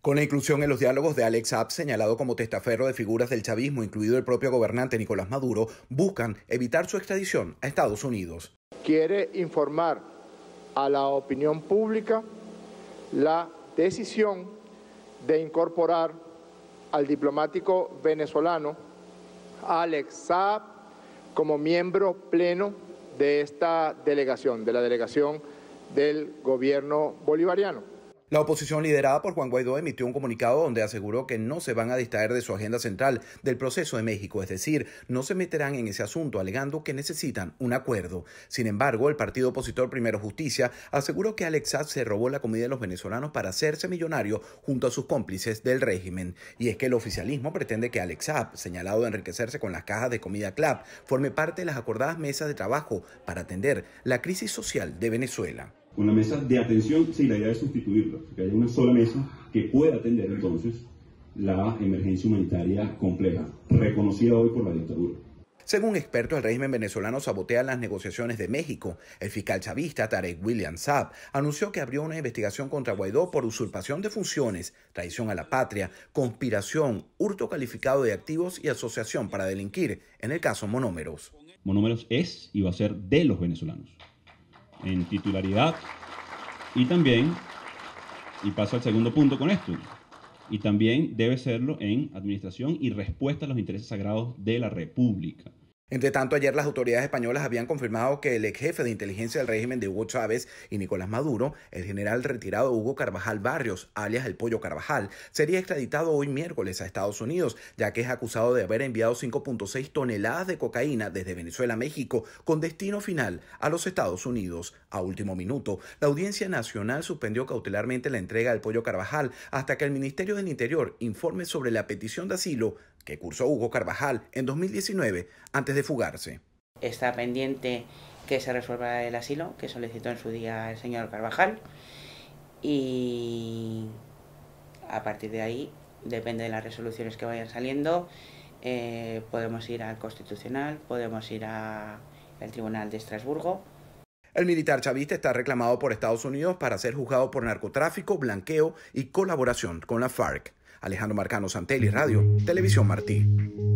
Con la inclusión en los diálogos de Alex App, señalado como testaferro de figuras del chavismo, incluido el propio gobernante Nicolás Maduro, buscan evitar su extradición a Estados Unidos. Quiere informar a la opinión pública la decisión de incorporar al diplomático venezolano Alex Saab como miembro pleno de esta delegación, de la delegación del gobierno bolivariano. La oposición liderada por Juan Guaidó emitió un comunicado donde aseguró que no se van a distraer de su agenda central del proceso de México, es decir, no se meterán en ese asunto alegando que necesitan un acuerdo. Sin embargo, el partido opositor Primero Justicia aseguró que Alex se robó la comida de los venezolanos para hacerse millonario junto a sus cómplices del régimen. Y es que el oficialismo pretende que Alex señalado de enriquecerse con las cajas de comida CLAP, forme parte de las acordadas mesas de trabajo para atender la crisis social de Venezuela. Una mesa de atención, sí, la idea es sustituirla, que haya una sola mesa que pueda atender entonces la emergencia humanitaria compleja, reconocida hoy por la dictadura. Según expertos, el régimen venezolano sabotea las negociaciones de México. El fiscal chavista Tarek William Saab anunció que abrió una investigación contra Guaidó por usurpación de funciones, traición a la patria, conspiración, hurto calificado de activos y asociación para delinquir, en el caso Monómeros. Monómeros es y va a ser de los venezolanos en titularidad y también, y paso al segundo punto con esto, y también debe serlo en administración y respuesta a los intereses sagrados de la República. Entre tanto, ayer las autoridades españolas habían confirmado que el ex jefe de inteligencia del régimen de Hugo Chávez y Nicolás Maduro, el general retirado Hugo Carvajal Barrios, alias el Pollo Carvajal, sería extraditado hoy miércoles a Estados Unidos, ya que es acusado de haber enviado 5.6 toneladas de cocaína desde Venezuela a México con destino final a los Estados Unidos. A último minuto, la Audiencia Nacional suspendió cautelarmente la entrega del Pollo Carvajal hasta que el Ministerio del Interior informe sobre la petición de asilo que cursó Hugo Carvajal en 2019 antes de fugarse. Está pendiente que se resuelva el asilo que solicitó en su día el señor Carvajal y a partir de ahí, depende de las resoluciones que vayan saliendo, eh, podemos ir al Constitucional, podemos ir al Tribunal de Estrasburgo. El militar chavista está reclamado por Estados Unidos para ser juzgado por narcotráfico, blanqueo y colaboración con la FARC. Alejandro Marcano, Santelli, Radio, Televisión Martí.